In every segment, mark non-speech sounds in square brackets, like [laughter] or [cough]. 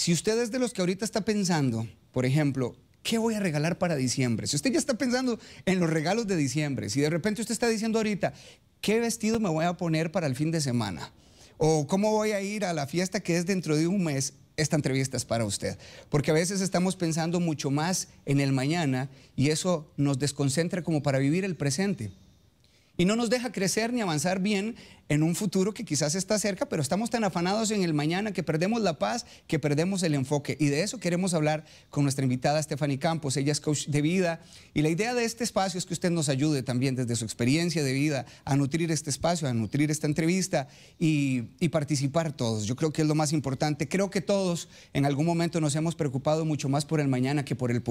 Si usted es de los que ahorita está pensando, por ejemplo, ¿qué voy a regalar para diciembre? Si usted ya está pensando en los regalos de diciembre, si de repente usted está diciendo ahorita, ¿qué vestido me voy a poner para el fin de semana? ¿O cómo voy a ir a la fiesta que es dentro de un mes? Esta entrevista es para usted, porque a veces estamos pensando mucho más en el mañana y eso nos desconcentra como para vivir el presente y no nos deja crecer ni avanzar bien en un futuro que quizás está cerca, pero estamos tan afanados en el mañana que perdemos la paz, que perdemos el enfoque. Y de eso queremos hablar con nuestra invitada Stephanie Campos. Ella es coach de vida y la idea de este espacio es que usted nos ayude también desde su experiencia de vida a nutrir este espacio, a nutrir esta entrevista y, participar todos. Yo creo que es lo más importante. Creo que todos en algún momento nos hemos preocupado mucho más por el mañana que por el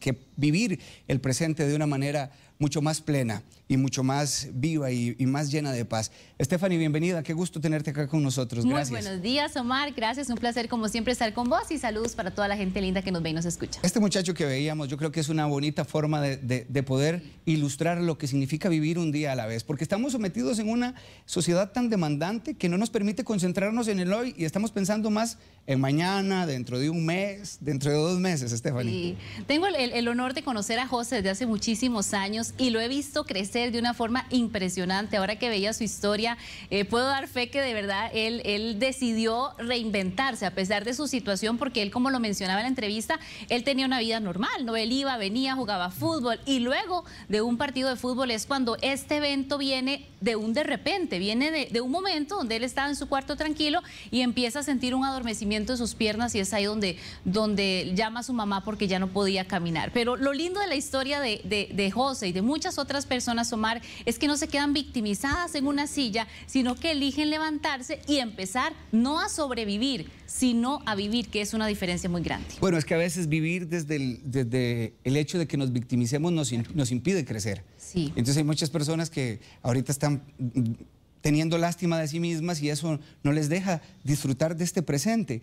que vivir el presente de una manera mucho más plena y mucho más viva y, más llena de paz. Stephanie, bienvenida. Qué gusto tenerte acá con nosotros. Gracias. Muy buenos días, Omar. Gracias. Un placer, como siempre, estar con vos y saludos para toda la gente linda que nos ve y nos escucha. Este muchacho que veíamos, yo creo que es una bonita forma de, poder ilustrar lo que significa vivir un día a la vez, porque estamos sometidos en una sociedad tan demandante que no nos permite concentrarnos en el hoy y estamos pensando más en mañana, dentro de un mes, dentro de dos meses, Stephanie. Sí. Tengo el, el honor de conocer a José desde hace muchísimos años y lo he visto crecer de una forma impresionante. Ahora que veía su historia, eh, puedo dar fe que de verdad él, decidió reinventarse a pesar de su situación, porque él, como lo mencionaba en la entrevista, él tenía una vida normal, ¿no? Él iba, venía, jugaba fútbol y luego de un partido de fútbol es cuando este evento viene de un de repente, viene de, un momento donde él estaba en su cuarto tranquilo y empieza a sentir un adormecimiento en sus piernas y es ahí donde, llama a su mamá porque ya no podía caminar. Pero lo lindo de la historia de José y de muchas otras personas, Omar, es que no se quedan victimizadas en una silla, sino que eligen levantarse y empezar no a sobrevivir, sino a vivir, que es una diferencia muy grande. Bueno, es que a veces vivir desde el, hecho de que nos victimicemos nos, nos impide crecer. Sí. Entonces hay muchas personas que ahorita están mm, teniendo lástima de sí mismas y eso no les deja disfrutar de este presente.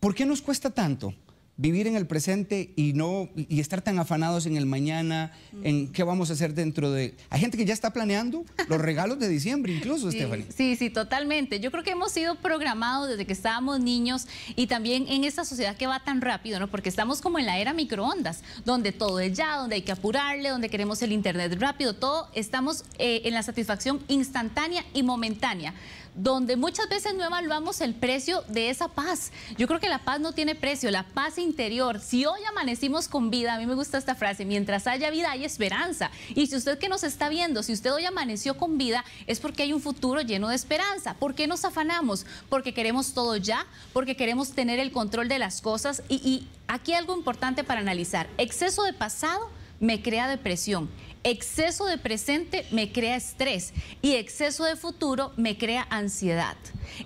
¿Por qué nos cuesta tanto? vivir en el presente y no y estar tan afanados en el mañana, en qué vamos a hacer dentro de. Hay gente que ya está planeando los regalos de diciembre, incluso, sí, Sí, sí, totalmente. Yo creo que hemos sido programados desde que estábamos niños y también en esta sociedad que va tan rápido, ¿no? Porque estamos como en la era microondas, donde todo es ya, donde hay que apurarle, donde queremos el internet rápido, todo estamos eh, en la satisfacción instantánea y momentánea donde muchas veces no evaluamos el precio de esa paz. Yo creo que la paz no tiene precio, la paz interior. Si hoy amanecimos con vida, a mí me gusta esta frase, mientras haya vida hay esperanza. Y si usted que nos está viendo, si usted hoy amaneció con vida, es porque hay un futuro lleno de esperanza. ¿Por qué nos afanamos? Porque queremos todo ya, porque queremos tener el control de las cosas. Y, y aquí algo importante para analizar, exceso de pasado me crea depresión. Exceso de presente me crea estrés y exceso de futuro me crea ansiedad.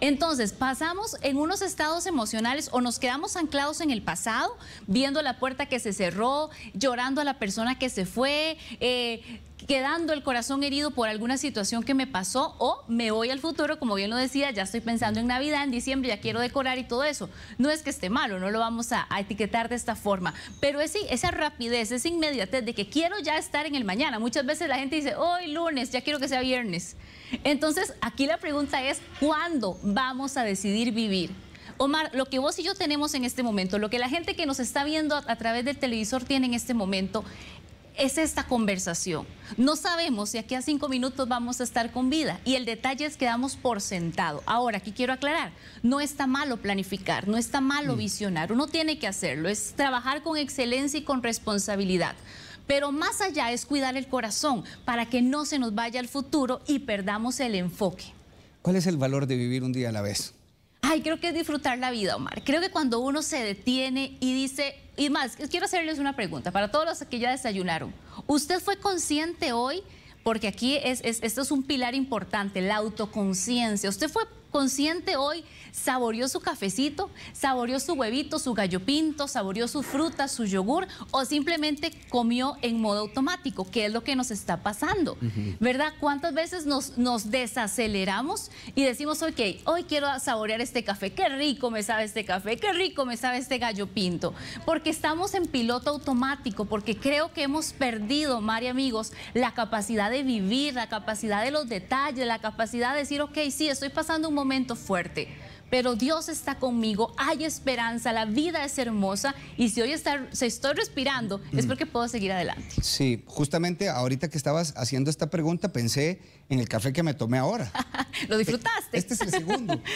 Entonces, pasamos en unos estados emocionales o nos quedamos anclados en el pasado, viendo la puerta que se cerró, llorando a la persona que se fue, eh, quedando el corazón herido por alguna situación que me pasó o me voy al futuro, como bien lo decía, ya estoy pensando en Navidad, en diciembre, ya quiero decorar y todo eso. No es que esté malo, no lo vamos a, etiquetar de esta forma, pero es, esa rapidez, esa inmediatez de que quiero ya estar en el mañana. Muchas veces la gente dice, hoy lunes, ya quiero que sea viernes. Entonces, aquí la pregunta es, ¿cuándo vamos a decidir vivir? Omar, lo que vos y yo tenemos en este momento, lo que la gente que nos está viendo a, a, través del televisor tiene en este momento, es esta conversación. No sabemos si aquí a cinco minutos vamos a estar con vida y el detalle es que damos por sentado. Ahora, aquí quiero aclarar, no está malo planificar, no está malo mm. visionar, uno tiene que hacerlo, es trabajar con excelencia y con responsabilidad. Pero más allá es cuidar el corazón para que no se nos vaya al futuro y perdamos el enfoque. ¿Cuál es el valor de vivir un día a la vez? Ay, creo que es disfrutar la vida, Omar. Creo que cuando uno se detiene y dice, y más, quiero hacerles una pregunta para todos los que ya desayunaron. ¿Usted fue consciente hoy? Porque aquí es, esto es un pilar importante, la autoconciencia. ¿Usted fue consciente hoy saboreó su cafecito, saboreó su huevito, su gallo pinto, saboreó su fruta, su yogur o simplemente comió en modo automático, que es lo que nos está pasando, ¿verdad? ¿Cuántas veces nos, desaceleramos y decimos, ok, hoy quiero saborear este café, qué rico me sabe este café, qué rico me sabe este gallo pinto? Porque estamos en piloto automático, porque creo que hemos perdido, Mari amigos, la capacidad de vivir, la capacidad de los detalles, la capacidad de decir, ok, sí, estoy pasando un momento fuerte, pero Dios está conmigo, hay esperanza, la vida es hermosa y si hoy estar estoy respirando es porque puedo seguir adelante. Sí, justamente ahorita que estabas haciendo esta pregunta pensé en el café que me tomé ahora. [laughs] Lo disfrutaste. Este es el segundo. [laughs]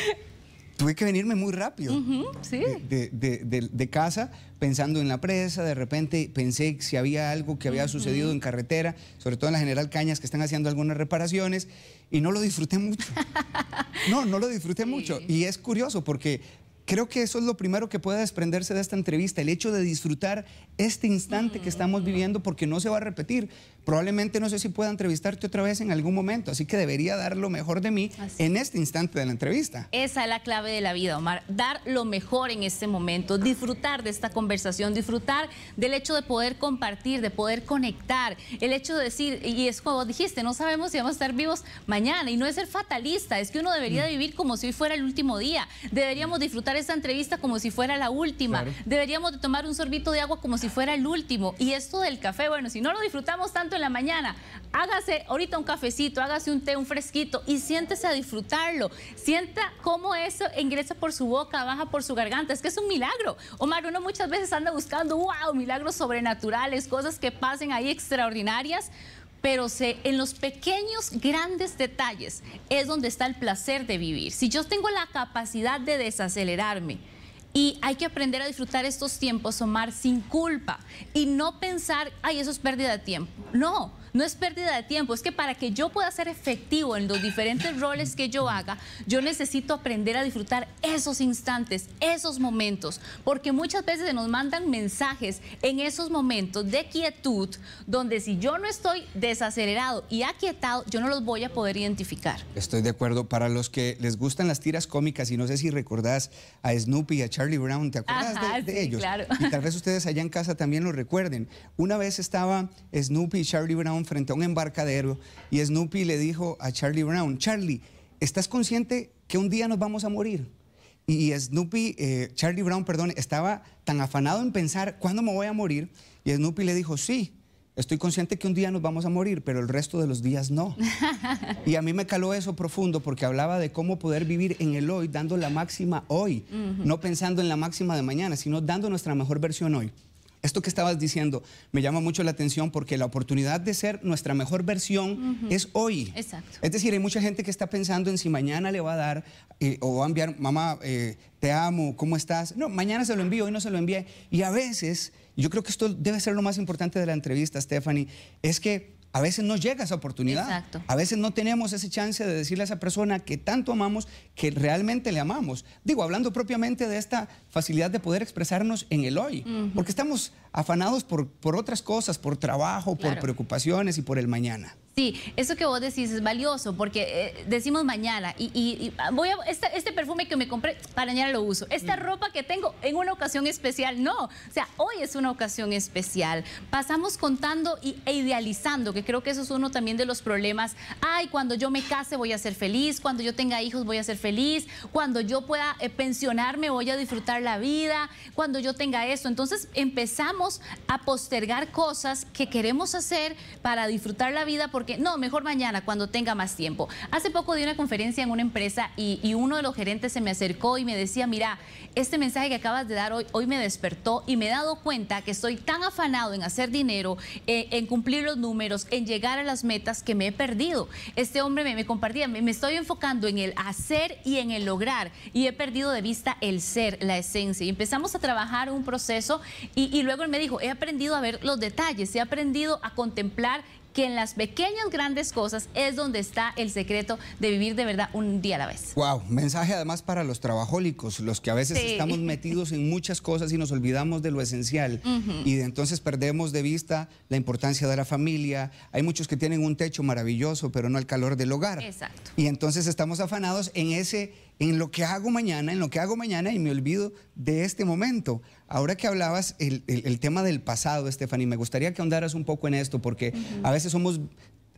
tuve que venirme muy rápido de, casa pensando en la presa, de repente pensé si había algo que había sucedido en carretera, sobre todo en la General Cañas que están haciendo algunas reparaciones y no lo disfruté mucho. [laughs] no, no lo disfruté mucho y es curioso porque creo que eso es lo primero que puede desprenderse de esta entrevista, el hecho de disfrutar este instante que mm. estamos viviendo porque no se va a repetir probablemente no sé si pueda entrevistarte otra vez en algún momento, así que debería dar lo mejor de mí en este instante de la entrevista. Esa es la clave de la vida, Omar, dar lo mejor en este momento, disfrutar de esta conversación, disfrutar del hecho de poder compartir, de poder conectar, el hecho de decir, y es como dijiste, no sabemos si vamos a estar vivos mañana, y no es ser fatalista, es que uno debería mm. vivir como si fuera el último día, deberíamos disfrutar esta entrevista como si fuera la última, deberíamos tomar un sorbito de agua como si fuera el último, y esto del café, bueno, si no lo disfrutamos tanto, en la mañana, hágase ahorita un cafecito, hágase un té, un fresquito y siéntese a disfrutarlo. Sienta cómo eso ingresa por su boca, baja por su garganta. Es que es un milagro. Omar, uno muchas veces anda buscando, wow, milagros sobrenaturales, cosas que pasen ahí extraordinarias pero sé en los pequeños, grandes detalles es donde está el placer de vivir. Si yo tengo la capacidad de desacelerarme, y hay que aprender a disfrutar estos tiempos, Omar, sin culpa y no pensar, ay, eso es pérdida de tiempo. No, no es pérdida de tiempo, es que para que yo pueda ser efectivo en los diferentes roles que yo haga, yo necesito aprender a disfrutar esos instantes, esos momentos, porque muchas veces nos mandan mensajes en esos momentos de quietud, donde si yo no estoy desacelerado y aquietado, yo no los voy a poder identificar. Estoy de acuerdo. Para los que les gustan las tiras cómicas, y no sé si recordás a Snoopy y a Charlie Brown, ¿te acuerdas de, ellos? Claro. Y tal vez ustedes allá en casa también lo recuerden. Una vez estaba Snoopy y Charlie Brown frente a un embarcadero y Snoopy le dijo a Charlie Brown, Charlie, ¿estás consciente que un día nos vamos a morir? Y Snoopy, eh, Charlie Brown, perdón, estaba tan afanado en pensar cuándo me voy a morir. Y Snoopy le dijo, sí, estoy consciente que un día nos vamos a morir, pero el resto de los días no. [laughs] y a mí me caló eso profundo porque hablaba de cómo poder vivir en el hoy, dando la máxima hoy, no pensando en la máxima de mañana, sino dando nuestra mejor versión hoy. Esto que estabas diciendo me llama mucho la atención porque la oportunidad de ser nuestra mejor versión es hoy. Exacto. Es decir, hay mucha gente que está pensando en si mañana le va a dar eh, o va a enviar, mamá, eh, te amo, ¿cómo estás? No, mañana se lo envío, hoy no se lo envíe. Y a veces, yo creo que esto debe ser lo más importante de la entrevista, Stephanie, es que a veces no llega esa oportunidad. A veces no tenemos ese chance de decirle a esa persona que tanto amamos, que realmente le amamos. Digo, hablando propiamente de esta facilidad de poder expresarnos en el hoy, porque estamos afanados por, otras cosas, por trabajo, por preocupaciones y por el mañana. Sí, eso que vos decís es valioso porque eh, decimos mañana y, voy a, este, perfume que me compré, para mañana lo uso. Esta mm. ropa que tengo en una ocasión especial, no. O sea, hoy es una ocasión especial. Pasamos contando y, e idealizando, que creo que eso es uno también de los problemas. Ay, cuando yo me case voy a ser feliz, cuando yo tenga hijos voy a ser feliz, cuando yo pueda eh, pensionarme voy a disfrutar la vida, cuando yo tenga eso. Entonces empezamos a postergar cosas que queremos hacer para disfrutar la vida porque no, mejor mañana cuando tenga más tiempo. Hace poco di una conferencia en una empresa y, uno de los gerentes se me acercó y me decía, mira, este mensaje que acabas de dar hoy, hoy me despertó y me he dado cuenta que estoy tan afanado en hacer dinero, eh, en cumplir los números, en llegar a las metas que me he perdido. Este hombre me, compartía, me, estoy enfocando en el hacer y en el lograr y he perdido de vista el ser, la esencia. Y empezamos a trabajar un proceso y, y luego él me dijo, he aprendido a ver los detalles, he aprendido a contemplar que en las pequeñas grandes cosas es donde está el secreto de vivir de verdad un día a la vez. Wow, mensaje además para los trabajólicos, los que a veces estamos metidos en muchas cosas y nos olvidamos de lo esencial y entonces perdemos de vista la importancia de la familia. Hay muchos que tienen un techo maravilloso, pero no el calor del hogar. Exacto. Y entonces estamos afanados en ese en lo que hago mañana, en lo que hago mañana y me olvido de este momento. Ahora que hablabas el, tema del pasado, Stephanie, me gustaría que ahondaras un poco en esto, porque a veces somos,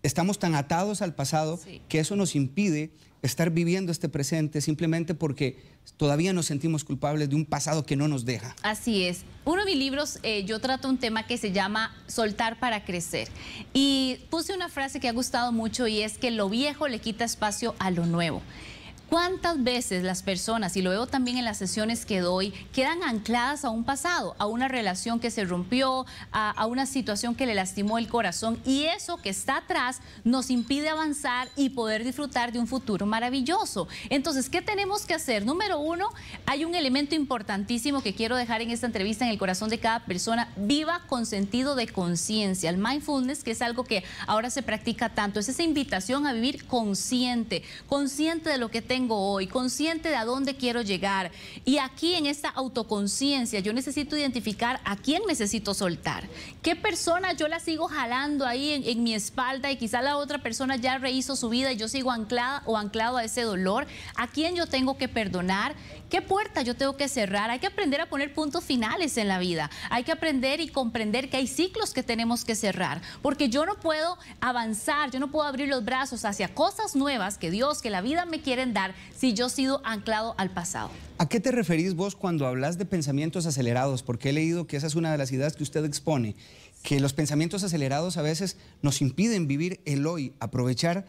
estamos tan atados al pasado que eso nos impide estar viviendo este presente simplemente porque todavía nos sentimos culpables de un pasado que no nos deja. Así es. Uno de mis libros, eh, yo trato un tema que se llama Soltar para crecer. Y puse una frase que ha gustado mucho y es que lo viejo le quita espacio a lo nuevo. ¿Cuántas veces las personas, y lo veo también en las sesiones que doy, quedan ancladas a un pasado, a una relación que se rompió, a, una situación que le lastimó el corazón? Y eso que está atrás nos impide avanzar y poder disfrutar de un futuro maravilloso. Entonces, ¿qué tenemos que hacer? Número uno, hay un elemento importantísimo que quiero dejar en esta entrevista en el corazón de cada persona. Viva con sentido de conciencia. El mindfulness, que es algo que ahora se practica tanto, es esa invitación a vivir consciente, consciente de lo que tenga hoy, consciente de a dónde quiero llegar. Y aquí en esta autoconciencia yo necesito identificar a quién necesito soltar, qué persona yo la sigo jalando ahí en, en mi espalda y quizá la otra persona ya rehizo su vida y yo sigo anclada o anclado a ese dolor, a quién yo tengo que perdonar, qué puerta yo tengo que cerrar. Hay que aprender a poner puntos finales en la vida. Hay que aprender y comprender que hay ciclos que tenemos que cerrar, porque yo no puedo avanzar, yo no puedo abrir los brazos hacia cosas nuevas que Dios, que la vida me quieren dar si yo he sido anclado al pasado. ¿A qué te referís vos cuando hablas de pensamientos acelerados? Porque he leído que esa es una de las ideas que usted expone, que los pensamientos acelerados a veces nos impiden vivir el hoy, aprovechar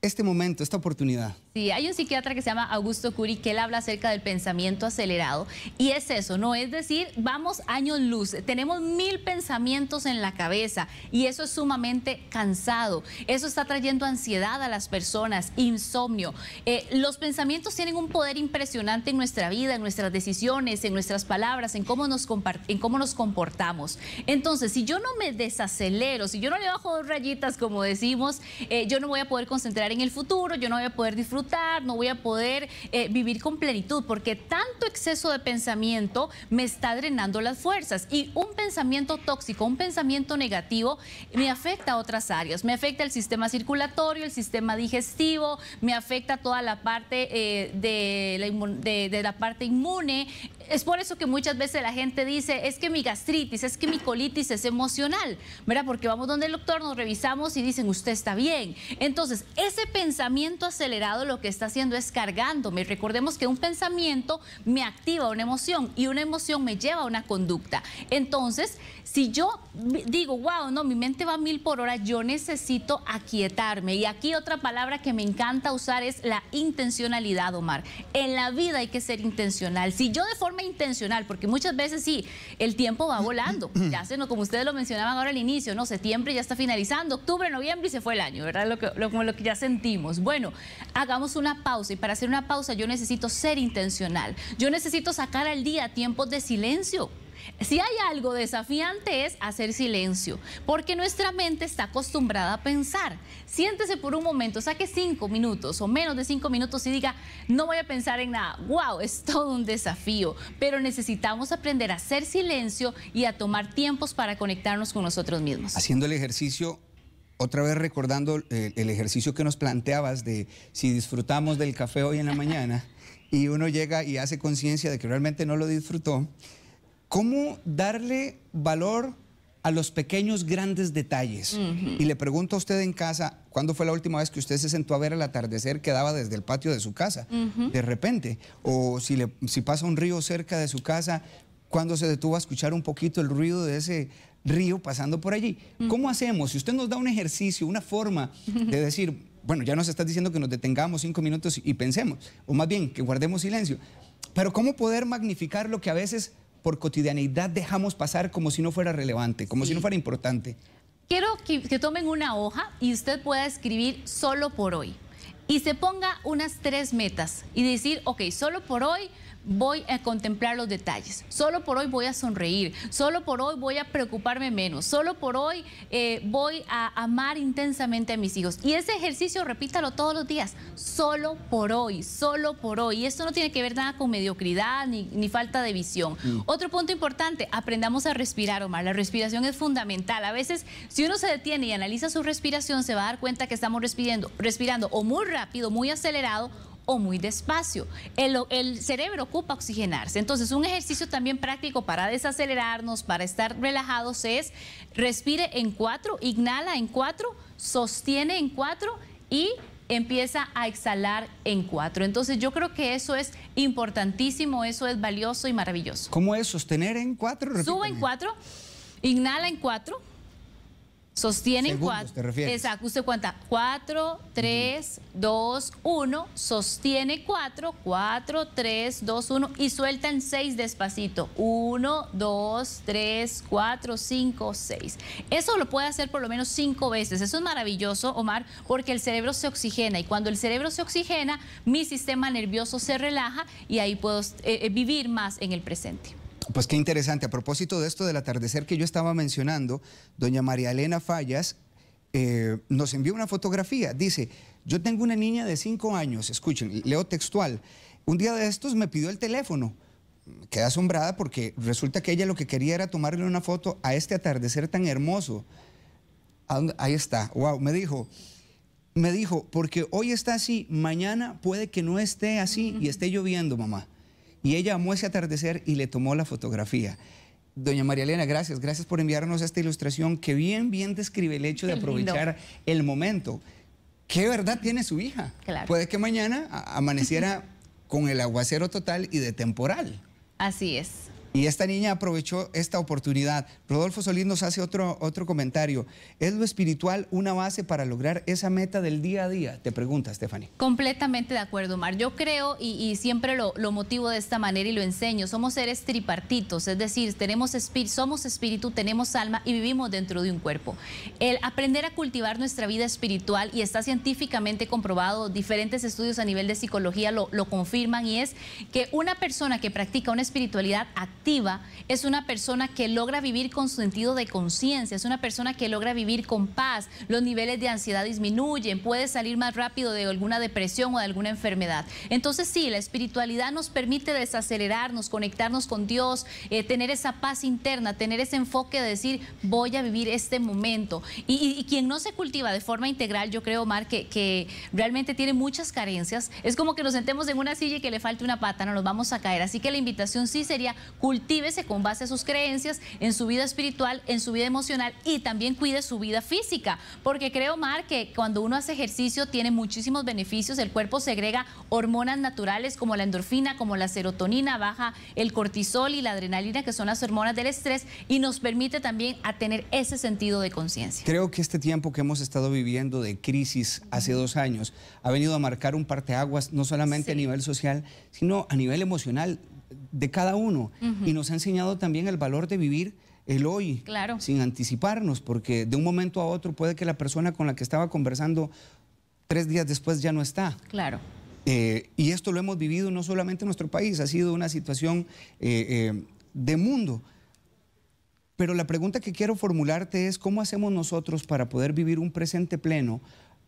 este momento, esta oportunidad. Sí, hay un psiquiatra que se llama Augusto Curi que él habla acerca del pensamiento acelerado y es eso, ¿no? Es decir, vamos años luz, tenemos mil pensamientos en la cabeza y eso es sumamente cansado, eso está trayendo ansiedad a las personas, insomnio. Eh, los pensamientos tienen un poder impresionante en nuestra vida, en nuestras decisiones, en nuestras palabras, en cómo nos, en cómo nos comportamos. Entonces, si yo no me desacelero, si yo no le bajo dos rayitas, como decimos, eh, yo no voy a poder concentrar en el futuro, yo no voy a poder disfrutar, no voy a poder eh, vivir con plenitud, porque tanto exceso de pensamiento me está drenando las fuerzas. Y un pensamiento tóxico, un pensamiento negativo, me afecta a otras áreas. Me afecta el sistema circulatorio, el sistema digestivo, me afecta toda la parte eh, de la parte inmune, es por eso que muchas veces la gente dice, es que mi gastritis, es que mi colitis es emocional, ¿verdad? Porque vamos donde el doctor, nos revisamos y dicen, usted está bien. Entonces, ese pensamiento acelerado lo que está haciendo es cargándome. Recordemos que un pensamiento me activa una emoción y una emoción me lleva a una conducta. Entonces, si yo digo, wow, no, mi mente va a mil por hora, yo necesito aquietarme. Y aquí otra palabra que me encanta usar es la intencionalidad, Omar. En la vida hay que ser intencional. Si yo de forma intencional, porque muchas veces sí, el tiempo va volando. [clears throat] Ya se, como ustedes lo mencionaban ahora al inicio, ¿no? Septiembre ya está finalizando, octubre, noviembre y se fue el año, ¿verdad? Lo que, lo, lo que ya sentimos. Bueno, hagamos una pausa y para hacer una pausa yo necesito ser intencional. Yo necesito sacar al día tiempos de silencio si hay algo desafiante es hacer silencio, porque nuestra mente está acostumbrada a pensar. Siéntese por un momento, saque cinco minutos o menos de cinco minutos y diga, no voy a pensar en nada. ¡Wow! Es todo un desafío, pero necesitamos aprender a hacer silencio y a tomar tiempos para conectarnos con nosotros mismos. Haciendo el ejercicio otra vez recordando el, ejercicio que nos planteabas de si disfrutamos del café hoy en la mañana y uno llega y hace conciencia de que realmente no lo disfrutó, ¿Cómo darle valor a los pequeños grandes detalles? Y le pregunto a usted en casa, ¿cuándo fue la última vez que usted se sentó a ver el atardecer que daba desde el patio de su casa? De repente. O si, le, si pasa un río cerca de su casa, ¿cuándo se detuvo a escuchar un poquito el ruido de ese río pasando por allí? Mm. ¿Cómo hacemos? Si usted nos da un ejercicio, una forma [laughs] de decir, bueno, ya nos está diciendo que nos detengamos cinco minutos y pensemos, o más bien que guardemos silencio. Pero ¿cómo poder magnificar lo que a veces por cotidianeidad dejamos pasar como si no fuera relevante, como si no fuera importante. Quiero que, que tomen una hoja y usted pueda escribir solo por hoy y se ponga unas tres metas y decir, ok, solo por hoy voy a contemplar los detalles, solo por hoy voy a sonreír, solo por hoy voy a preocuparme menos, solo por hoy eh, voy a amar intensamente a mis hijos. Y ese ejercicio repítalo todos los días, solo por hoy, solo por hoy. Y esto no tiene que ver nada con mediocridad ni, ni falta de visión. Mm. Otro punto importante, aprendamos a respirar, Omar. La respiración es fundamental. A veces, si uno se detiene y analiza su respiración, se va a dar cuenta que estamos respirando, respirando o muy rápido, muy acelerado, o muy despacio. El, cerebro ocupa oxigenarse. Entonces, un ejercicio también práctico para desacelerarnos, para estar relajados es respire en cuatro, inhala en cuatro, sostiene en cuatro y empieza a exhalar en cuatro. Entonces yo creo que eso es importantísimo, eso es valioso y maravilloso. ¿Cómo es sostener en cuatro? Sube en cuatro, inhala en cuatro, Sostienen cuatro. Exacto, usted cuenta 4, 3, 2, 1, sostiene 4, 4, 3, 2, 1 y sueltan 6 despacito. 1, 2, 3, 4, 5, 6. Eso lo puede hacer por lo menos 5 veces. Eso es maravilloso, Omar, porque el cerebro se oxigena y cuando el cerebro se oxigena, mi sistema nervioso se relaja y ahí puedo eh, eh, vivir más en el presente. Pues qué interesante. A propósito de esto del atardecer que yo estaba mencionando, doña María Elena Fallas eh, nos envió una fotografía. Dice, yo tengo una niña de cinco años, escuchen, leo textual. Un día de estos me pidió el teléfono. Quedé asombrada porque resulta que ella lo que quería era tomarle una foto a este atardecer tan hermoso. Ahí está, wow, me dijo, me dijo, porque hoy está así, mañana puede que no esté así y esté lloviendo, mamá. Y ella amó ese atardecer y le tomó la fotografía. Doña María Elena, gracias, gracias por enviarnos esta ilustración que bien, bien describe el hecho de aprovechar el momento. ¿Qué verdad tiene su hija? Puede que mañana amaneciera [laughs] con el aguacero total y de temporal. Así es. Y esta niña aprovechó esta oportunidad. Rodolfo Solís nos hace otro, otro comentario. ¿Es lo espiritual una base para lograr esa meta del día a día? Te pregunta, Stephanie. Completamente de acuerdo, Mar. Yo creo y, siempre lo, motivo de esta manera y lo enseño. Somos seres tripartitos, es decir, tenemos somos espíritu, tenemos alma y vivimos dentro de un cuerpo. El aprender a cultivar nuestra vida espiritual y está científicamente comprobado, diferentes estudios a nivel de psicología lo, lo confirman y es que una persona que practica una espiritualidad activa, es una persona que logra vivir con sentido de conciencia, es una persona que logra vivir con paz, los niveles de ansiedad disminuyen, puede salir más rápido de alguna depresión o de alguna enfermedad. Entonces sí, la espiritualidad nos permite desacelerarnos, conectarnos con Dios, eh, tener esa paz interna, tener ese enfoque de decir voy a vivir este momento. Y, quien no se cultiva de forma integral, yo creo, Mar, que, realmente tiene muchas carencias. Es como que nos sentemos en una silla y que le falte una pata, no nos vamos a caer. Así que la invitación sí sería cultivar cultívese con base a sus creencias en su vida espiritual, en su vida emocional y también cuide su vida física, porque creo, Mar, que cuando uno hace ejercicio tiene muchísimos beneficios, el cuerpo segrega hormonas naturales como la endorfina, como la serotonina, baja el cortisol y la adrenalina, que son las hormonas del estrés, y nos permite también a tener ese sentido de conciencia. Creo que este tiempo que hemos estado viviendo de crisis hace dos años ha venido a marcar un parteaguas, no solamente a nivel social, sino a nivel emocional de cada uno y nos ha enseñado también el valor de vivir el hoy, sin anticiparnos, porque de un momento a otro puede que la persona con la que estaba conversando tres días después ya no está. Claro. Eh, y esto lo hemos vivido no solamente en nuestro país, ha sido una situación eh, eh, de mundo. Pero la pregunta que quiero formularte es, ¿cómo hacemos nosotros para poder vivir un presente pleno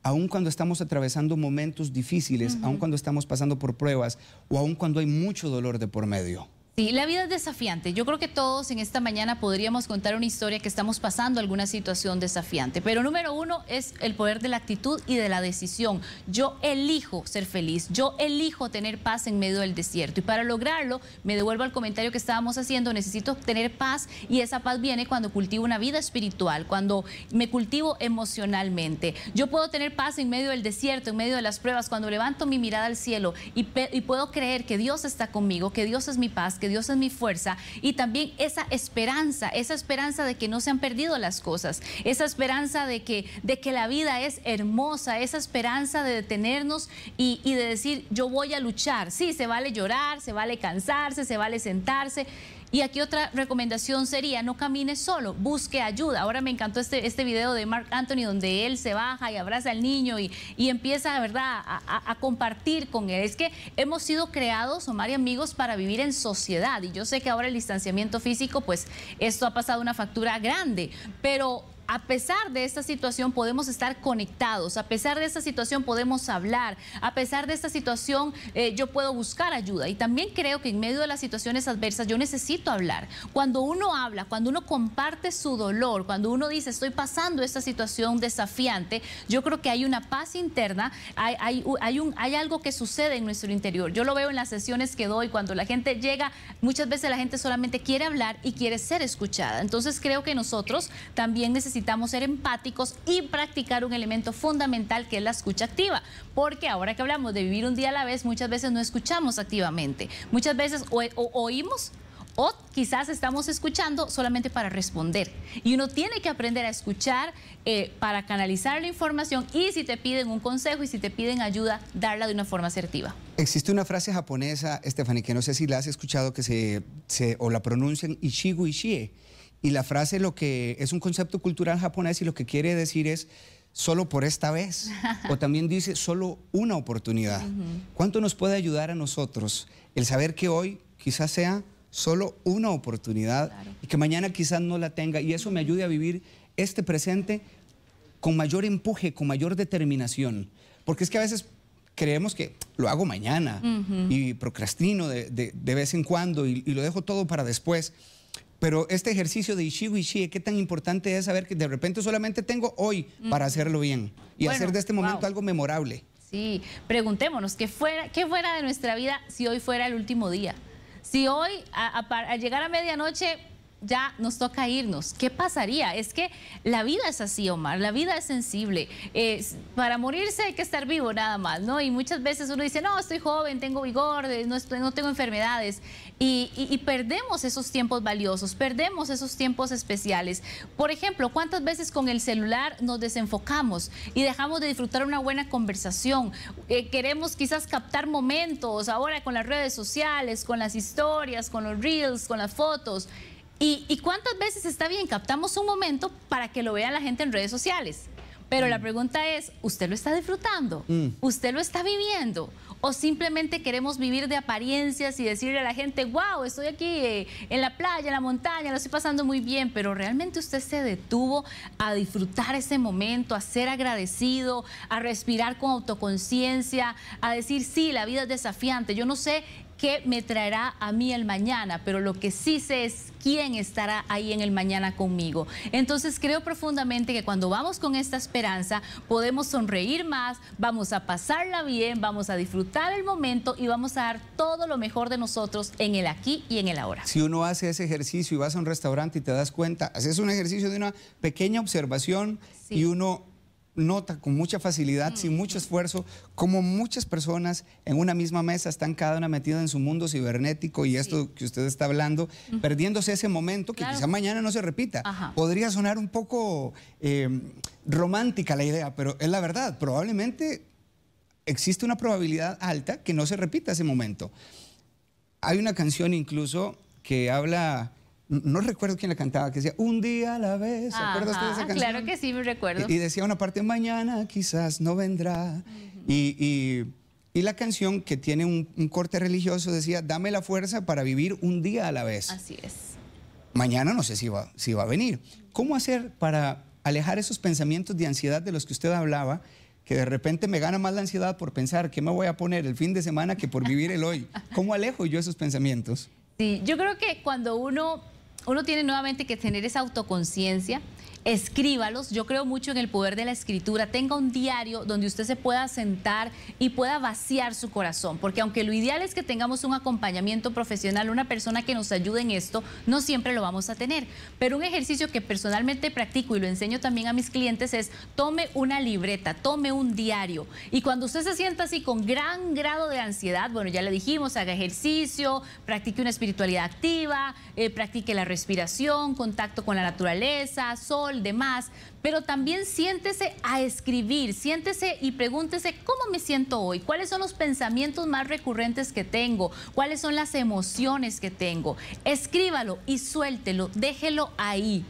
aun cuando estamos atravesando momentos difíciles, aun cuando estamos pasando por pruebas o aun cuando hay mucho dolor de por medio. Sí, la vida es desafiante. Yo creo que todos en esta mañana podríamos contar una historia que estamos pasando alguna situación desafiante. Pero número uno es el poder de la actitud y de la decisión. Yo elijo ser feliz, yo elijo tener paz en medio del desierto. Y para lograrlo, me devuelvo al comentario que estábamos haciendo, necesito tener paz y esa paz viene cuando cultivo una vida espiritual, cuando me cultivo emocionalmente. Yo puedo tener paz en medio del desierto, en medio de las pruebas, cuando levanto mi mirada al cielo y, y puedo creer que Dios está conmigo, que Dios es mi paz que Dios es mi fuerza y también esa esperanza, esa esperanza de que no se han perdido las cosas, esa esperanza de que, de que la vida es hermosa, esa esperanza de detenernos y, y de decir yo voy a luchar. Sí, se vale llorar, se vale cansarse, se vale sentarse y aquí otra recomendación sería, no camine solo, busque ayuda. Ahora me encantó este, este video de Mark Anthony donde él se baja y abraza al niño y, y empieza, ¿verdad?, a, a, compartir con él. Es que hemos sido creados, Omar y amigos, para vivir en sociedad. Y yo sé que ahora el distanciamiento físico, pues esto ha pasado una factura grande, pero a pesar de esta situación podemos estar conectados, a pesar de esta situación podemos hablar, a pesar de esta situación eh, yo puedo buscar ayuda. Y también creo que en medio de las situaciones adversas yo necesito hablar. Cuando uno habla, cuando uno comparte su dolor, cuando uno dice estoy pasando esta situación desafiante, yo creo que hay una paz interna, hay algo que sucede en nuestro interior. Yo lo veo en las sesiones que doy, cuando la gente llega, muchas veces la gente solamente quiere hablar y quiere ser escuchada. Entonces creo que nosotros también necesitamos necesitamos ser empáticos y practicar un elemento fundamental que es la escucha activa, porque ahora que hablamos de vivir un día a la vez, muchas veces no escuchamos activamente, muchas veces o, oímos o quizás estamos escuchando solamente para responder. Y uno tiene que aprender a escuchar eh, para canalizar la información y si te piden un consejo y si te piden ayuda, darla de una forma asertiva. Existe una frase japonesa, Stephanie, que no sé si la has escuchado, que se, se o la pronuncian Ishigu Ishie y la frase lo que es un concepto cultural japonés y lo que quiere decir es solo por esta vez. o también dice solo una oportunidad. ¿Cuánto nos puede ayudar a nosotros el saber que hoy quizás sea solo una oportunidad y que mañana quizás no la tenga? Y eso me ayude a vivir este presente con mayor empuje, con mayor determinación. Porque es que a veces creemos que lo hago mañana y procrastino de, vez en cuando y, y lo dejo todo para después. Pero este ejercicio de Ishigo qué tan importante es saber que de repente solamente tengo hoy mm. para hacerlo bien y hacer de este momento algo memorable. Sí, preguntémonos, ¿qué fuera, ¿qué fuera de nuestra vida si hoy fuera el último día? Si hoy, al llegar a medianoche, ya nos toca irnos. ¿Qué pasaría? Es que la vida es así, Omar, la vida es sensible. para morirse hay que estar vivo nada más, ¿no? Y muchas veces uno dice, no, estoy joven, tengo vigor, no, no tengo enfermedades. Y, perdemos esos tiempos valiosos, perdemos esos tiempos especiales. Por ejemplo, ¿cuántas veces con el celular nos desenfocamos y dejamos de disfrutar una buena conversación? Eh, queremos quizás captar momentos ahora con las redes sociales, con las historias, con los reels, con las fotos. ¿Y, cuántas veces está bien? Captamos un momento para que lo vea la gente en redes sociales. Pero la mm. pregunta es, ¿usted lo está disfrutando? Mm. ¿Usted lo está viviendo? ¿O simplemente queremos vivir de apariencias y decirle a la gente, wow, estoy aquí eh, en la playa, en la montaña, lo estoy pasando muy bien? Pero realmente usted se detuvo a disfrutar ese momento, a ser agradecido, a respirar con autoconciencia, a decir, sí, la vida es desafiante. Yo no sé qué me traerá a mí el mañana, pero lo que sí sé es quién estará ahí en el mañana conmigo. Entonces creo profundamente que cuando vamos con esta esperanza podemos sonreír más, vamos a pasarla bien, vamos a disfrutar el momento y vamos a dar todo lo mejor de nosotros en el aquí y en el ahora. Si uno hace ese ejercicio y vas a un restaurante y te das cuenta, haces un ejercicio de una pequeña observación y uno nota con mucha facilidad, sin mucho esfuerzo, como muchas personas en una misma mesa están cada una metida en su mundo cibernético y esto que usted está hablando, perdiéndose ese momento que quizá mañana no se repita. Podría sonar un poco em, romántica la idea, pero es la verdad, probablemente existe una probabilidad alta que no se repita ese momento. Hay una canción incluso que habla no recuerdo quién la cantaba, que decía, un día a la vez, ¿recuerdas esa canción? Claro que sí, me recuerdo. Y, decía una parte, mañana quizás no vendrá. y, la canción que tiene un, corte religioso decía, dame la fuerza para vivir un día a la vez. Así es. Mañana no sé si va, si va a venir. ¿Cómo hacer para alejar esos pensamientos de ansiedad de los que usted hablaba? que de repente me gana más la ansiedad por pensar qué me voy a poner el fin de semana que por vivir el hoy. ¿Cómo alejo yo esos pensamientos? Sí, yo creo que cuando uno uno tiene nuevamente que tener esa autoconciencia, escríbalos. Yo creo mucho en el poder de la escritura. Tenga un diario donde usted se pueda sentar y pueda vaciar su corazón, porque aunque lo ideal es que tengamos un acompañamiento profesional, una persona que nos ayude en esto, no siempre lo vamos a tener. Pero un ejercicio que personalmente practico y lo enseño también a mis clientes es tome una libreta, tome un diario. Y cuando usted se sienta así con gran grado de ansiedad, bueno, ya le dijimos, haga ejercicio, practique una espiritualidad activa, eh, practique la respiración, contacto con la naturaleza, sol, el demás, pero también siéntese a escribir, siéntese y pregúntese cómo me siento hoy, cuáles son los pensamientos más recurrentes que tengo, cuáles son las emociones que tengo. Escríbalo y suéltelo, déjelo ahí.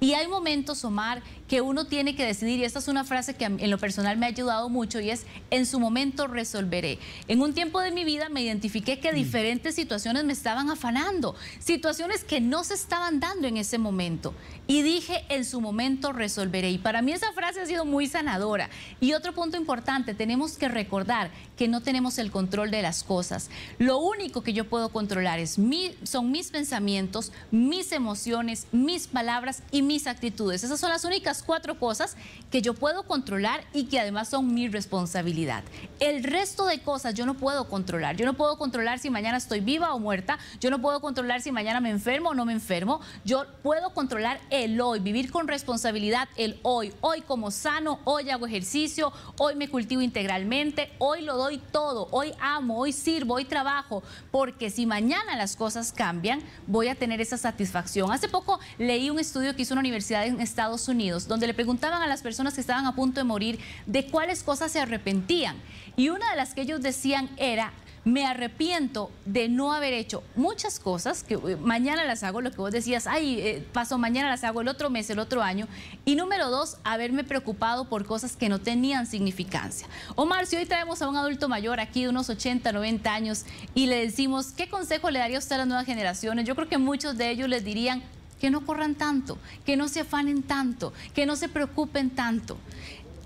Y hay momentos, Omar, que uno tiene que decidir, y esta es una frase que en lo personal me ha ayudado mucho, y es, en su momento resolveré. En un tiempo de mi vida me identifiqué que mm. diferentes situaciones me estaban afanando, situaciones que no se estaban dando en ese momento. Y dije, en su momento resolveré. Y para mí esa frase ha sido muy sanadora. Y otro punto importante, tenemos que recordar que no tenemos el control de las cosas. Lo único que yo puedo controlar es son mis pensamientos, mis emociones, mis palabras y mis actitudes. Esas son las únicas cuatro cosas que yo puedo controlar y que además son mi responsabilidad. El resto de cosas yo no puedo controlar. Yo no puedo controlar si mañana estoy viva o muerta. Yo no puedo controlar si mañana me enfermo o no me enfermo. Yo puedo controlar el hoy, vivir con responsabilidad el hoy. Hoy como sano, hoy hago ejercicio, hoy me cultivo integralmente, hoy lo doy todo, hoy amo, hoy sirvo, hoy trabajo. Porque si mañana las cosas cambian, voy a tener esa satisfacción. Hace poco leí un estudio que hizo una universidad en Estados Unidos donde le preguntaban a las personas que estaban a punto de morir de cuáles cosas se arrepentían. Y una de las que ellos decían era, me arrepiento de no haber hecho muchas cosas, que eh, mañana las hago, lo que vos decías, ay, eh, paso mañana las hago el otro mes, el otro año. Y número dos, haberme preocupado por cosas que no tenían significancia. Omar, si hoy traemos a un adulto mayor aquí de unos 80, 90 años y le decimos, ¿qué consejo le daría usted a las nuevas generaciones? Yo creo que muchos de ellos les dirían, que no corran tanto, que no se afanen tanto, que no se preocupen tanto.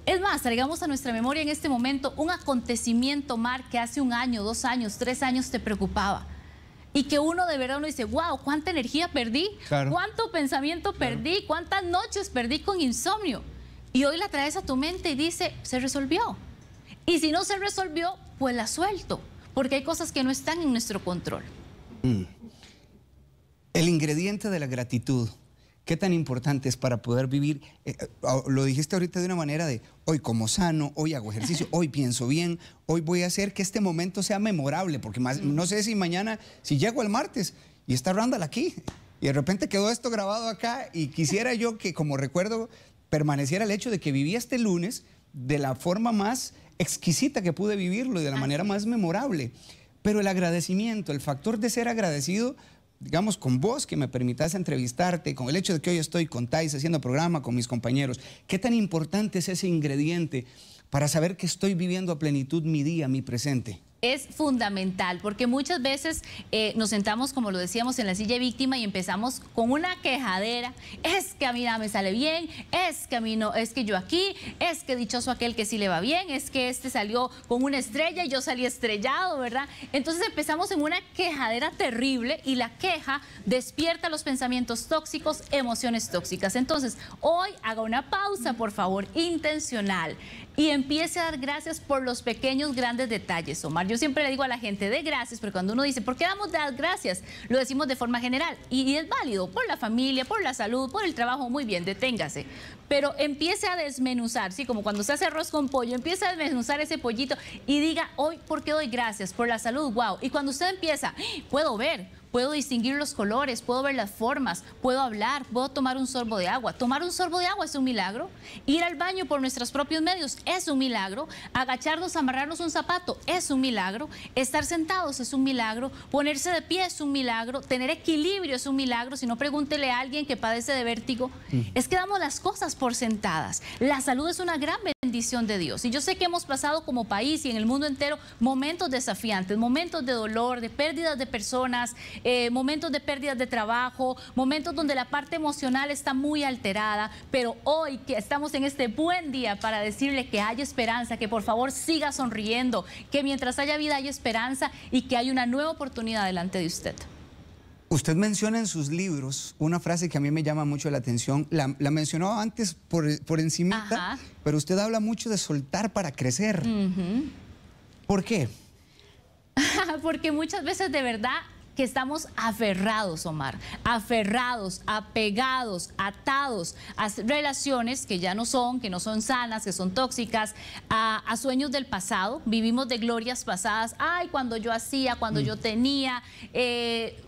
Es más, traigamos a nuestra memoria en este momento un acontecimiento, Mar, que hace un año, dos años, tres años te preocupaba. Y que uno de verdad dice, wow, cuánta energía perdí, cuánto pensamiento perdí, cuántas noches perdí con insomnio. Y hoy la traes a tu mente y dice, se resolvió. Y si no se resolvió, pues la suelto, porque hay cosas que no están en nuestro control. Mm. El ingrediente de la gratitud, ¿qué tan importante es para poder vivir? Eh, eh, oh, lo dijiste ahorita de una manera de hoy como sano, hoy hago ejercicio, hoy pienso bien, hoy voy a hacer que este momento sea memorable, porque no sé si mañana, si llego el martes y está Randall aquí, y de repente quedó esto grabado acá, y quisiera yo que como recuerdo permaneciera el hecho de que viví este lunes de la forma más exquisita que pude vivirlo y de la manera más memorable. Pero el agradecimiento, el factor de ser agradecido, digamos, con vos, que me permitas entrevistarte, con el hecho de que hoy estoy con haciendo programa con mis compañeros. ¿Qué tan importante es ese ingrediente para saber que estoy viviendo a plenitud mi día, mi presente? es fundamental, porque muchas veces eh, nos sentamos, como lo decíamos, en la silla víctima y empezamos con una quejadera, es que a mí nada me sale bien, es que a mí no, es que yo aquí, es que dichoso aquel que sí le va bien, es que este salió con una estrella y yo salí estrellado, ¿verdad? Entonces empezamos en una quejadera terrible y la queja despierta los pensamientos tóxicos, emociones tóxicas. Entonces, hoy haga una pausa, por favor, intencional y empiece a dar gracias por los pequeños, grandes detalles, Omar. Yo siempre le digo a la gente, de gracias, pero cuando uno dice, ¿por qué damos dar gracias? Lo decimos de forma general y, es válido por la familia, por la salud, por el trabajo, muy bien, deténgase pero empiece a desmenuzar, sí, como cuando se hace arroz con pollo, empiece a desmenuzar ese pollito y diga, hoy, ¿por qué doy gracias? Por la salud, wow. Y cuando usted empieza, ¡Ah! puedo ver, puedo distinguir los colores, puedo ver las formas, puedo hablar, puedo tomar un sorbo de agua. Tomar un sorbo de agua es un milagro. Ir al baño por nuestros propios medios es un milagro. Agacharnos, amarrarnos un zapato es un milagro. Estar sentados es un milagro. Ponerse de pie es un milagro. Tener equilibrio es un milagro. Si no, pregúntele a alguien que padece de vértigo. Mm. Es que damos las cosas por sentadas. La salud es una gran bendición de Dios. Y yo sé que hemos pasado como país y en el mundo entero momentos desafiantes, momentos de dolor, de pérdidas de personas, eh, momentos de pérdidas de trabajo, momentos donde la parte emocional está muy alterada, pero hoy que estamos en este buen día para decirle que hay esperanza, que por favor siga sonriendo, que mientras haya vida hay esperanza y que hay una nueva oportunidad delante de usted. Usted menciona en sus libros una frase que a mí me llama mucho la atención. La, la mencionó antes por, por pero usted habla mucho de soltar para crecer. ¿Por qué? [laughs] Porque muchas veces de verdad que estamos aferrados, Omar, aferrados, apegados, atados a relaciones que ya no son, que no son sanas, que son tóxicas, a, sueños del pasado, vivimos de glorias pasadas, ay, cuando yo hacía, cuando yo mm. tenía, eh,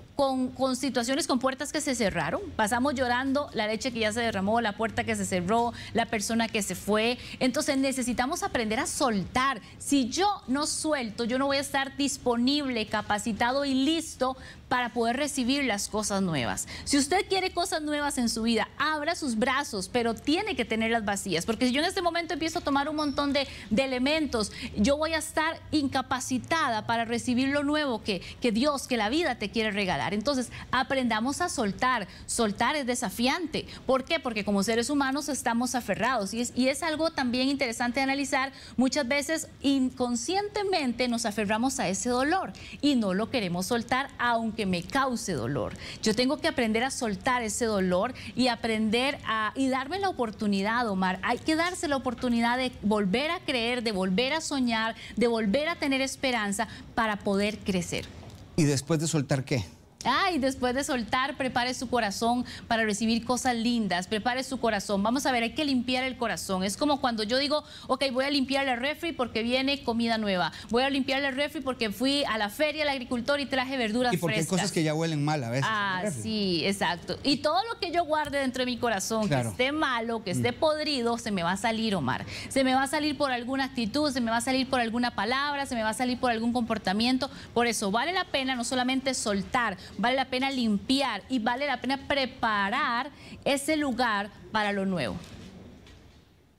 con, situaciones con puertas que se cerraron. Pasamos llorando la leche que ya se derramó, la puerta que se cerró, la persona que se fue. Entonces necesitamos aprender a soltar. Si yo no suelto, yo no voy a estar disponible, capacitado y listo para poder recibir las cosas nuevas. Si usted quiere cosas nuevas en su vida, abra sus brazos, pero tiene que tenerlas vacías, porque si yo en este momento empiezo a tomar un montón de, de elementos, yo voy a estar incapacitada para recibir lo nuevo que, que Dios, que la vida te quiere regalar. Entonces, aprendamos a soltar. Soltar es desafiante. ¿Por qué? Porque como seres humanos estamos aferrados y es, y es algo también interesante de analizar. Muchas veces inconscientemente nos aferramos a ese dolor y no lo queremos soltar, aunque me cause dolor. Yo tengo que aprender a soltar ese dolor y aprender a y darme la oportunidad, Omar. Hay que darse la oportunidad de volver a creer, de volver a soñar, de volver a tener esperanza para poder crecer. ¿Y después de soltar qué? Ay, ah, y después de soltar, prepare su corazón para recibir cosas lindas, prepare su corazón. Vamos a ver, hay que limpiar el corazón. Es como cuando yo digo, ok, voy a limpiar el refri porque viene comida nueva. Voy a limpiar el refri porque fui a la feria, al agricultor y traje verduras frescas. Y porque hay cosas que ya huelen mal a veces. Ah, sí, exacto. Y todo lo que yo guarde dentro de mi corazón, que esté malo, que esté mm. podrido, se me va a salir, Omar. Se me va a salir por alguna actitud, se me va a salir por alguna palabra, se me va a salir por algún comportamiento. Por eso vale la pena no solamente soltar, vale la pena limpiar y vale la pena preparar ese lugar para lo nuevo.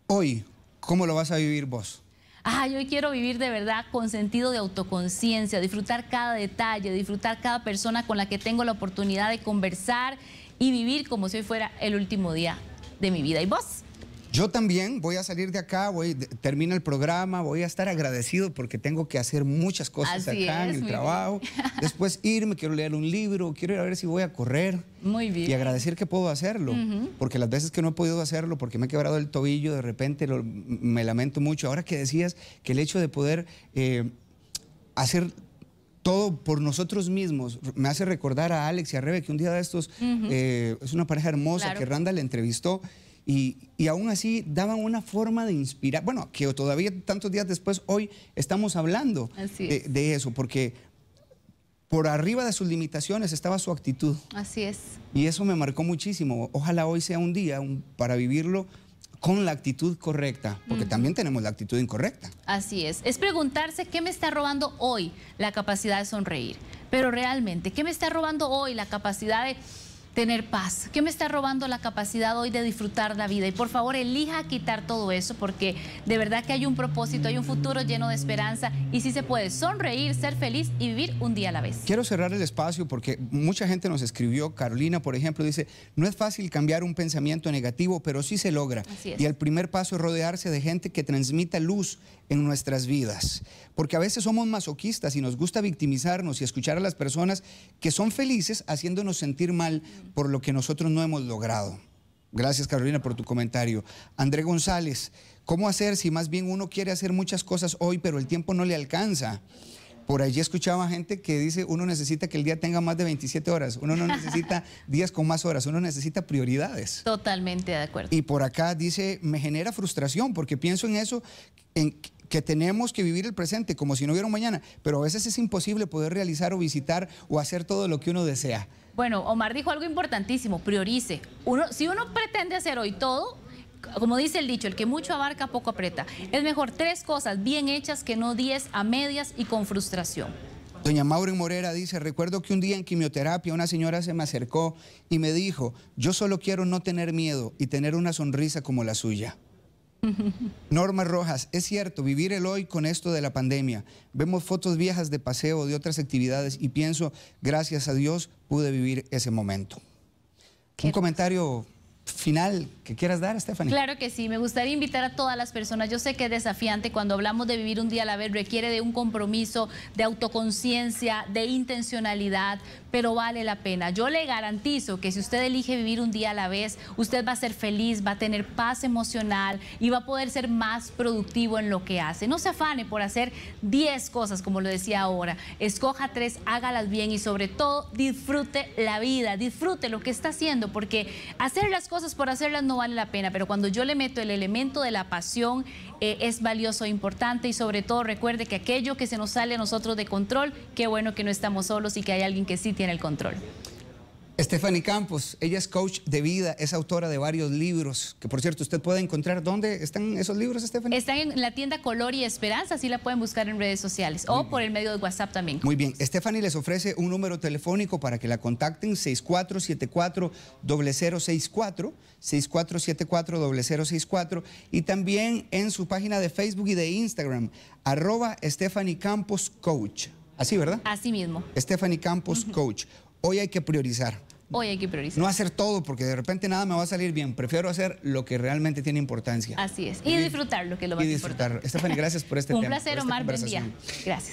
Hoy, ¿cómo lo vas a vivir vos? Ah, yo quiero vivir de verdad con sentido de autoconciencia, disfrutar cada detalle, disfrutar cada persona con la que tengo la oportunidad de conversar y vivir como si hoy fuera el último día de mi vida. ¿Y vos? Yo también voy a salir de acá, voy, termina el programa, voy a estar agradecido porque tengo que hacer muchas cosas acá en el trabajo. [laughs] Después irme, quiero leer un libro, quiero ir a ver si voy a correr. Muy bien. Y agradecer que puedo hacerlo, porque las veces que no he podido hacerlo, porque me he quebrado el tobillo, de repente me lamento mucho. Ahora que decías que el hecho de poder eh, hacer todo por nosotros mismos. Me hace recordar a Alex y a Rebe que un día de estos eh, es una pareja hermosa que Randa le entrevistó y, aún así daban una forma de inspirar, bueno, que todavía tantos días después, hoy estamos hablando de, eso, porque por arriba de sus limitaciones estaba su actitud. Así es. Y eso me marcó muchísimo. Ojalá hoy sea un día para vivirlo con la actitud correcta, porque también tenemos la actitud incorrecta. Así es. Es preguntarse qué me está robando hoy la capacidad de sonreír. Pero realmente, ¿qué me está robando hoy la capacidad de tener paz? ¿Qué me está robando la capacidad hoy de disfrutar la vida? Y por favor, elija quitar todo eso porque de verdad que hay un propósito, hay un futuro lleno de esperanza y sí se puede sonreír, ser feliz y vivir un día a la vez. Quiero cerrar el espacio porque mucha gente nos escribió, Carolina, por ejemplo, dice, no es fácil cambiar un pensamiento negativo, pero sí se logra. Y el primer paso es rodearse de gente que transmita luz en nuestras vidas porque a veces somos masoquistas y nos gusta victimizarnos y escuchar a las personas que son felices haciéndonos sentir mal por lo que nosotros no hemos logrado. Gracias Carolina por tu comentario. André González, ¿cómo hacer si más bien uno quiere hacer muchas cosas hoy, pero el tiempo no le alcanza? Por allí escuchaba gente que dice uno necesita que el día tenga más de 27 horas, uno no necesita [laughs] días con más horas, uno necesita prioridades. Totalmente de acuerdo. Y por acá dice, me genera frustración porque pienso en eso, en, que tenemos que vivir el presente como si no hubiera un mañana, pero a veces es imposible poder realizar o visitar o hacer todo lo que uno desea. Bueno, Omar dijo algo importantísimo, priorice. Uno, si uno pretende hacer hoy todo, como dice el dicho, el que mucho abarca, poco aprieta. Es mejor tres cosas bien hechas que no diez a medias y con frustración. Doña Maureen Morera dice, recuerdo que un día en quimioterapia una señora se me acercó y me dijo, yo solo quiero no tener miedo y tener una sonrisa como la suya. Norma Rojas, es cierto, vivir el hoy con esto de la pandemia. Vemos fotos viejas de paseo, de otras actividades y pienso, gracias a Dios pude vivir ese momento. Un comentario final que quieras dar, Stephanie. Claro que sí, me gustaría invitar a todas las personas. Yo sé que es desafiante cuando hablamos de vivir un día a la vez, requiere de un compromiso, de autoconciencia, de intencionalidad, pero vale la pena. Yo le garantizo que si usted elige vivir un día a la vez, usted va a ser feliz, va a tener paz emocional y va a poder ser más productivo en lo que hace. No se afane por hacer 10 cosas, como lo decía ahora. Escoja tres, hágalas bien y sobre todo disfrute la vida, disfrute lo que está haciendo, porque hacer las cosas cosas por hacerlas no vale la pena, pero cuando yo le meto el elemento de la pasión eh, es valioso, e importante y sobre todo recuerde que aquello que se nos sale a nosotros de control, qué bueno que no estamos solos y que hay alguien que sí tiene el control. Stephanie Campos, ella es coach de vida, es autora de varios libros, que por cierto usted puede encontrar. ¿Dónde están esos libros, Stephanie? Están en la tienda Color y Esperanza, así la pueden buscar en redes sociales o por el medio de WhatsApp también. Muy bien, Stephanie les ofrece un número telefónico para que la contacten, 6474-0064, 6474-0064, y también en su página de Facebook y de Instagram, arroba Stephanie Campos Coach. Así, ¿verdad? Así mismo. Stephanie Campos, coach hoy hay que priorizar. Hoy hay que priorizar. No hacer todo porque de repente nada me va a salir bien. Prefiero hacer lo que realmente tiene importancia. Así es. Y, disfrutar lo que lo y disfrutar. gracias por este [laughs] Un Un placer, Omar. Buen Gracias.